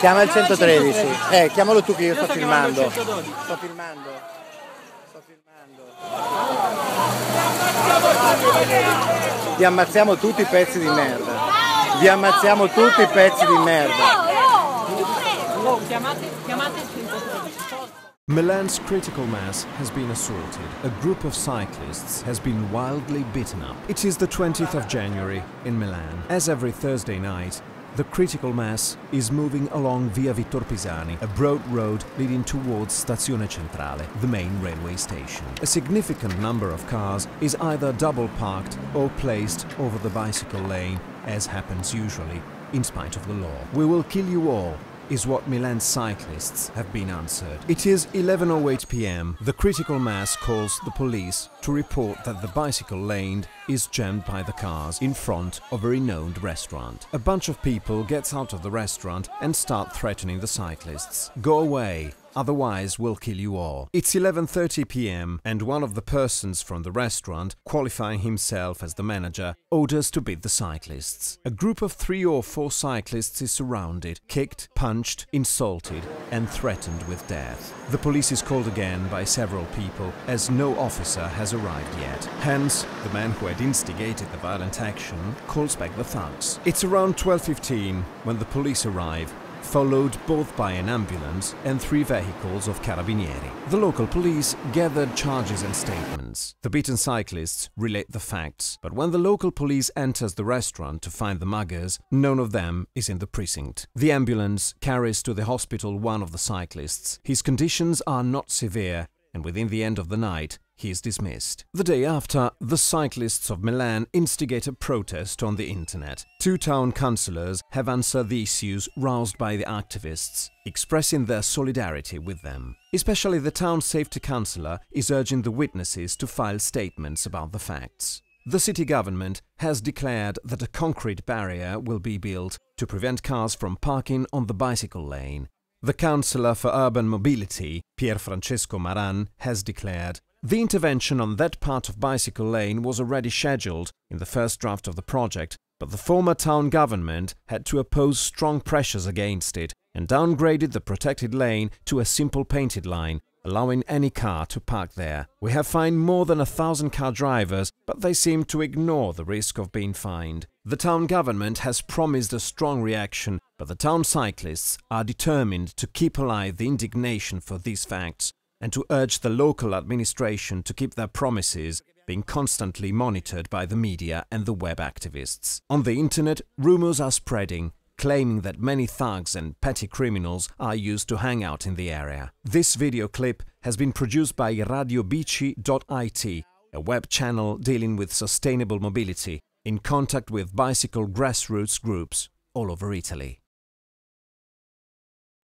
Chiama il 113. Eh, chiamalo tu che io, sto, sto filmando. Sto filmando. Sto filmando. Vi ammazziamo tutti i pezzi di merda. Vi ammazziamo tutti i pezzi di merda. Oh, Milan's critical mass has been assaulted. A group of cyclists has been wildly beaten up. It is the 20th of January in Milan. As every Thursday night, The critical mass is moving along Via Vittor Pisani, a broad road leading towards Stazione Centrale, the main railway station. A significant number of cars is either double parked or placed over the bicycle lane, as happens usually, in spite of the law. We will kill you all is what Milan cyclists have been answered. It is 11.08 pm. The critical mass calls the police to report that the bicycle lane is jammed by the cars in front of a renowned restaurant. A bunch of people gets out of the restaurant and start threatening the cyclists. Go away, otherwise we'll kill you all. It's 11.30pm and one of the persons from the restaurant, qualifying himself as the manager, orders to beat the cyclists. A group of three or four cyclists is surrounded, kicked, punched, insulted and threatened with death. The police is called again by several people as no officer has arrived yet. Hence, the man who had instigated the violent action calls back the thugs. It's around 12.15 when the police arrive followed both by an ambulance and three vehicles of Carabinieri. The local police gathered charges and statements. The beaten cyclists relate the facts, but when the local police enters the restaurant to find the muggers, none of them is in the precinct. The ambulance carries to the hospital one of the cyclists. His conditions are not severe and within the end of the night, he is dismissed. The day after, the cyclists of Milan instigate a protest on the internet. Two town councillors have answered the issues roused by the activists, expressing their solidarity with them. Especially the town safety councillor is urging the witnesses to file statements about the facts. The city government has declared that a concrete barrier will be built to prevent cars from parking on the bicycle lane the Councillor for Urban Mobility, Pier Francesco Maran, has declared the intervention on that part of Bicycle Lane was already scheduled in the first draft of the project, but the former town government had to oppose strong pressures against it and downgraded the protected lane to a simple painted line, allowing any car to park there. We have fined more than a thousand car drivers, but they seem to ignore the risk of being fined. The town government has promised a strong reaction, but the town cyclists are determined to keep alive the indignation for these facts and to urge the local administration to keep their promises being constantly monitored by the media and the web activists. On the internet, rumours are spreading claiming that many thugs and petty criminals are used to hang out in the area. This video clip has been produced by radiobici.it, a web channel dealing with sustainable mobility, in contact with bicycle grassroots groups all over Italy.